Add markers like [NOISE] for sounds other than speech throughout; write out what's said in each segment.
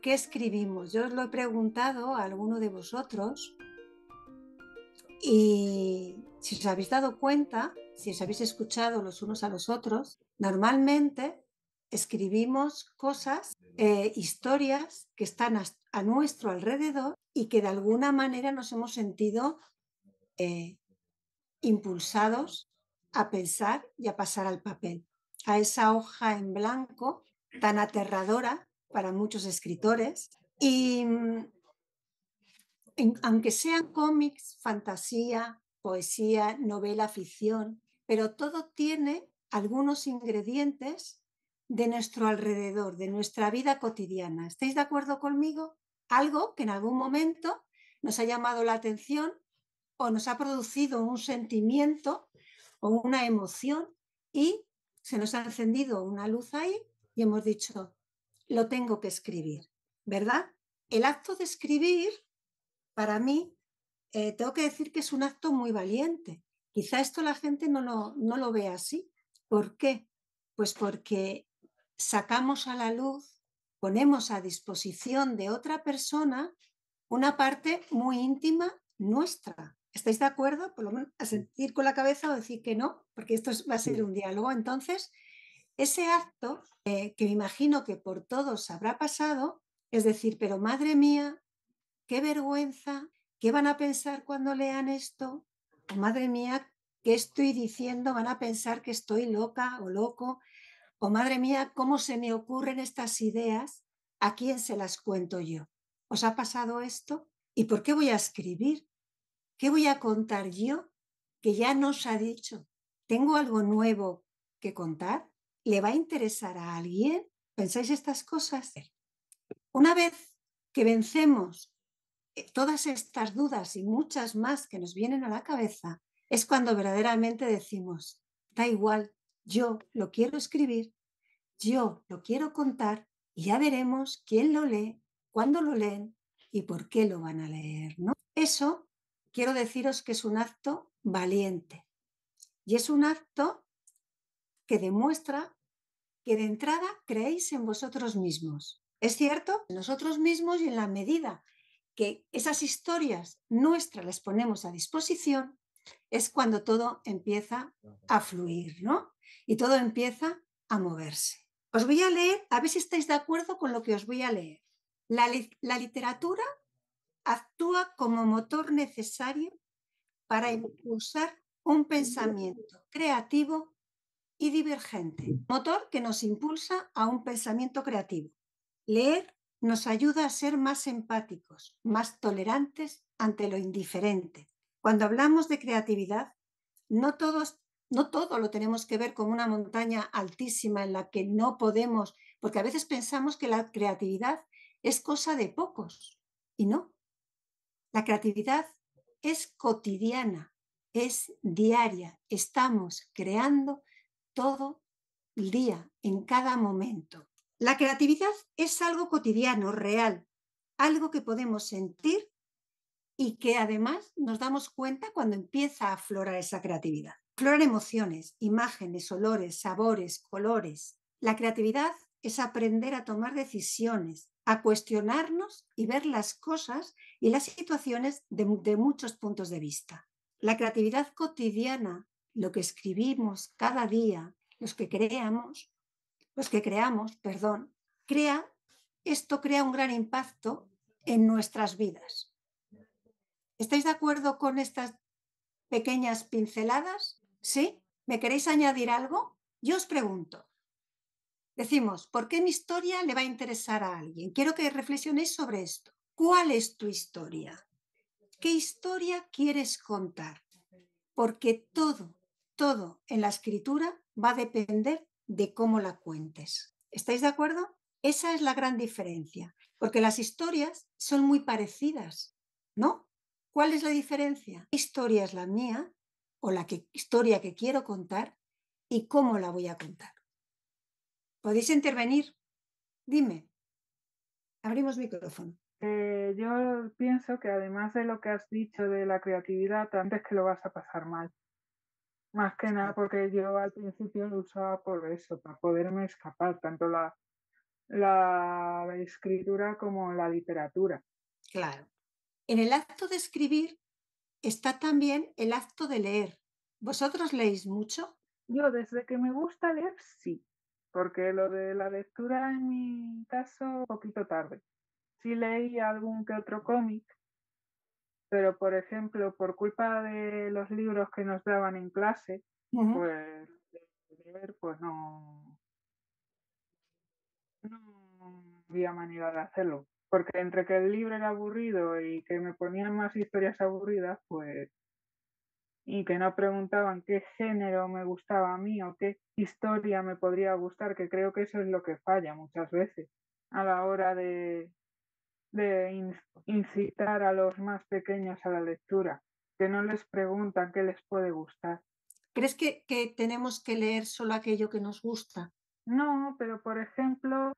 qué escribimos? Yo os lo he preguntado a alguno de vosotros y si os habéis dado cuenta, si os habéis escuchado los unos a los otros, normalmente escribimos cosas, eh, historias que están a, nuestro alrededor y que de alguna manera nos hemos sentido eh, impulsados a pensar y a pasar al papel, a esa hoja en blanco tan aterradora para muchos escritores. Y mm, aunque sean cómics, fantasía, poesía, novela, ficción, pero todo tiene algunos ingredientes de nuestro alrededor, de nuestra vida cotidiana. ¿Estáis de acuerdo conmigo? Algo que en algún momento nos ha llamado la atención o nos ha producido un sentimiento o una emoción y se nos ha encendido una luz ahí y hemos dicho, lo tengo que escribir, ¿verdad? El acto de escribir, para mí, eh, tengo que decir que es un acto muy valiente. Quizá esto la gente no lo, no lo ve así. ¿Por qué? Pues porque sacamos a la luz, ponemos a disposición de otra persona una parte muy íntima nuestra. ¿Estáis de acuerdo? Por lo menos a sentir con la cabeza o decir que no, porque esto va a ser un diálogo. Entonces, ese acto, eh, que me imagino que por todos habrá pasado, es decir, pero madre mía, qué vergüenza, qué van a pensar cuando lean esto, o madre mía, qué estoy diciendo, van a pensar que estoy loca o loco, o madre mía, cómo se me ocurren estas ideas, a quién se las cuento yo. ¿Os ha pasado esto? ¿Y por qué voy a escribir? ¿Qué voy a contar yo que ya no os ha dicho? ¿Tengo algo nuevo que contar? le va a interesar a alguien? ¿Pensáis estas cosas? Una vez que vencemos eh, todas estas dudas y muchas más que nos vienen a la cabeza, es cuando verdaderamente decimos, da igual, yo lo quiero escribir, yo lo quiero contar y ya veremos quién lo lee, cuándo lo leen y por qué lo van a leer, ¿no? Eso quiero deciros que es un acto valiente y es un acto que demuestra que de entrada creéis en vosotros mismos. Es cierto, nosotros mismos y en la medida que esas historias nuestras las ponemos a disposición, es cuando todo empieza a fluir, ¿no? Y todo empieza a moverse. Os voy a leer, a ver si estáis de acuerdo con lo que os voy a leer. la literatura actúa como motor necesario para impulsar un pensamiento creativo y divergente, motor que nos impulsa a un pensamiento creativo. Leer nos ayuda a ser más empáticos, más tolerantes ante lo indiferente. Cuando hablamos de creatividad, no, todos, no todo lo tenemos que ver como una montaña altísima en la que no podemos, porque a veces pensamos que la creatividad es cosa de pocos, y no. La creatividad es cotidiana, es diaria. Estamos creando todo el día, en cada momento. La creatividad es algo cotidiano, real, algo que podemos sentir y que además nos damos cuenta cuando empieza a aflorar esa creatividad. flor emociones, imágenes, olores, sabores, colores. La creatividad es aprender a tomar decisiones, a cuestionarnos y ver las cosas y las situaciones de, de muchos puntos de vista. La creatividad cotidiana lo que escribimos cada día, los que creamos, los que creamos, perdón, crea, esto crea un gran impacto en nuestras vidas. ¿Estáis de acuerdo con estas pequeñas pinceladas? ¿Sí? ¿Me queréis añadir algo? Yo os pregunto. Decimos, ¿por qué mi historia le va a interesar a alguien? Quiero que reflexionéis sobre esto. ¿Cuál es tu historia? ¿Qué historia quieres contar? Porque todo todo en la escritura va a depender de cómo la cuentes. ¿Estáis de acuerdo? Esa es la gran diferencia, porque las historias son muy parecidas, ¿no? ¿Cuál es la diferencia? ¿Qué historia es la mía o la que, historia que quiero contar y cómo la voy a contar? ¿Podéis intervenir? Dime. Abrimos micrófono. Eh, yo pienso que además de lo que has dicho de la creatividad, antes que lo vas a pasar mal. Más que nada porque yo al principio lo usaba por eso, para poderme escapar, tanto la, la escritura como la literatura. Claro. En el acto de escribir está también el acto de leer. ¿Vosotros leéis mucho? Yo desde que me gusta leer, sí, porque lo de la lectura en mi caso, poquito tarde. Sí leí algún que otro cómic, pero por ejemplo, por culpa de los libros que nos daban en clase, pues, pues no, no había manera de hacerlo. Porque entre que el libro era aburrido y que me ponían más historias aburridas, pues y que no preguntaban qué género me gustaba a mí o qué historia me podría gustar, que creo que eso es lo que falla muchas veces a la hora de, de incitar a los más pequeños a la lectura, que no les preguntan qué les puede gustar. ¿Crees que, tenemos que leer solo aquello que nos gusta? No, pero por ejemplo,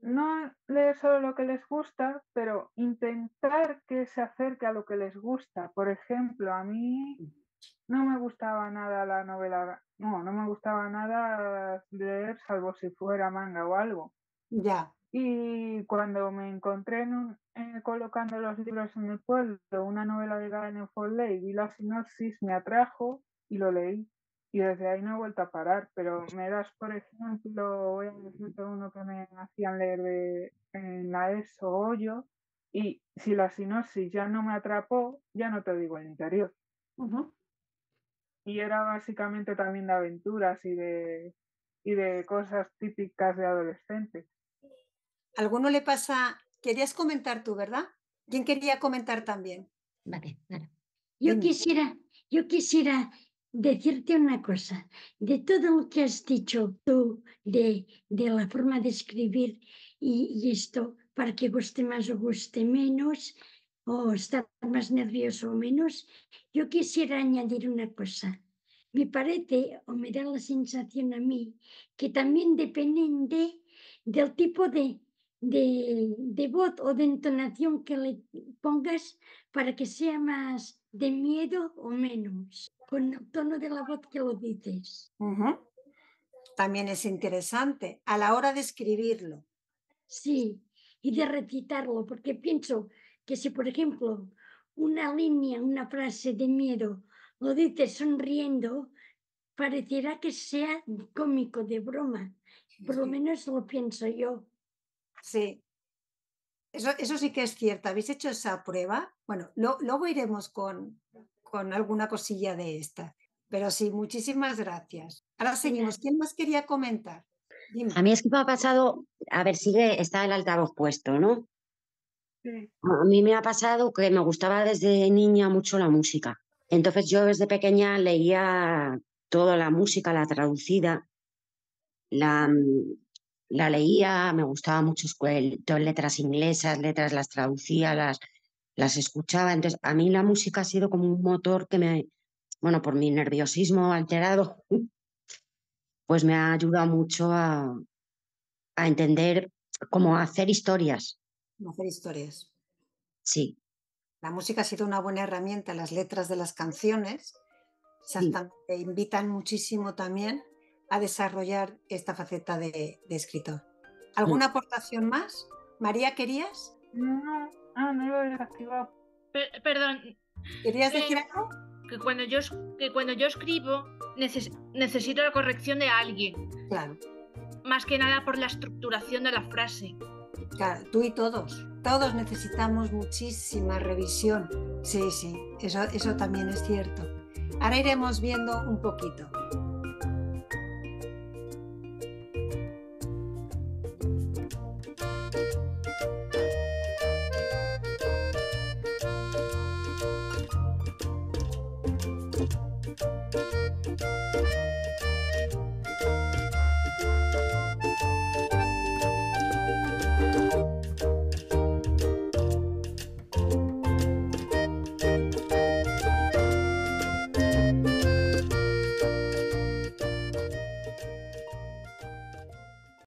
no leer solo lo que les gusta, pero intentar que se acerque a lo que les gusta. Por ejemplo, a mí no me gustaba nada la novela, no, no me gustaba nada leer salvo si fuera manga o algo. Ya. Y cuando me encontré en eh, colocando los libros en el pueblo, una novela de Galen Folley, vi la sinopsis, me atrajo y lo leí. Y desde ahí no he vuelto a parar, pero me das, por ejemplo, voy a decirte uno que me hacían leer de, en la ESO Hoyo, y si la sinopsis ya no me atrapó, ya no te digo el interior. Y era básicamente también de aventuras y de, y de cosas típicas de adolescentes alguno le pasa, querías comentar tú, ¿verdad? ¿Quién quería comentar también? Vale, claro. Yo quisiera, yo quisiera decirte una cosa. De todo lo que has dicho tú, de, la forma de escribir y, esto, para que guste más o guste menos, o estar más nervioso o menos, yo quisiera añadir una cosa. Me parece, o me da la sensación a mí, que también depende del tipo de, de, voz o de entonación que le pongas para que sea más de miedo o menos, con el tono de la voz que lo dices. También es interesante a la hora de escribirlo. Sí, y de recitarlo, porque pienso que si, por ejemplo, una línea, una frase de miedo, lo dices sonriendo, parecerá que sea cómico, de broma. Por lo menos lo pienso yo. Sí. Eso, eso sí que es cierto. ¿Habéis hecho esa prueba? Bueno, luego iremos con, con alguna cosilla de esta. Pero sí, muchísimas gracias. Ahora seguimos. ¿Quién más quería comentar? A mí es que me ha pasado, a ver, sigue, está el altavoz puesto, ¿no? A mí me ha pasado que me gustaba desde niña mucho la música. Entonces yo desde pequeña leía toda la música, la traducida, la, la leía, me gustaba mucho todo letras inglesas, letras las traducía, las, las escuchaba. Entonces, a mí la música ha sido como un motor que me, bueno, por mi nerviosismo alterado, [LAUGHS] pues me ha ayudado mucho a, entender cómo hacer historias. Hacer historias. Sí. La música ha sido una buena herramienta, las letras de las canciones. Te invitan muchísimo también a desarrollar esta faceta de, escritor. Mm. ¿Alguna aportación más? María, ¿querías? No, ah, no lo he activado. perdón. ¿Querías decir algo? Que cuando yo, que cuando yo escribo necesito la corrección de alguien. Claro. Más que nada por la estructuración de la frase. Claro, tú y todos. Todos necesitamos muchísima revisión. Sí, sí, eso, eso también es cierto. Ahora iremos viendo un poquito.